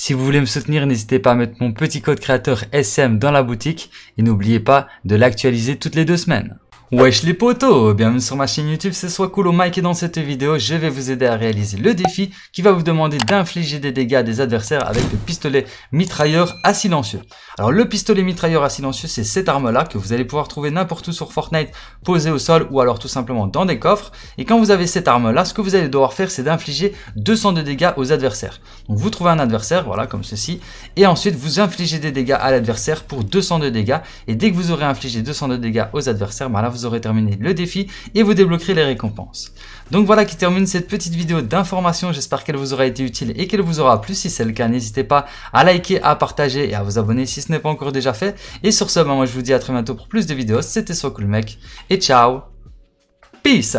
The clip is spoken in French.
Si vous voulez me soutenir, n'hésitez pas à mettre mon petit code créateur SM dans la boutique et n'oubliez pas de l'actualiser toutes les deux semaines. Wesh les potos, bienvenue sur ma chaîne YouTube, c'est soit cool au Mike et dans cette vidéo, je vais vous aider à réaliser le défi qui va vous demander d'infliger des dégâts à des adversaires avec le pistolet mitrailleur à silencieux. Alors le pistolet mitrailleur à silencieux, c'est cette arme là que vous allez pouvoir trouver n'importe où sur Fortnite, posée au sol ou alors tout simplement dans des coffres. Et quand vous avez cette arme là, ce que vous allez devoir faire, c'est d'infliger 200 de dégâts aux adversaires. Donc vous trouvez un adversaire, voilà comme ceci, et ensuite vous infligez des dégâts à l'adversaire pour 200 de dégâts. Et dès que vous aurez infligé 200 de dégâts aux adversaires, ben vous vous aurez terminé le défi et vous débloquerez les récompenses. Donc voilà qui termine cette petite vidéo d'information, j'espère qu'elle vous aura été utile et qu'elle vous aura plu. Si c'est le cas, n'hésitez pas à liker, à partager et à vous abonner si ce n'est pas encore déjà fait. Et sur ce, ben, moi je vous dis à très bientôt pour plus de vidéos, c'était SoCoolMec Cool et ciao Peace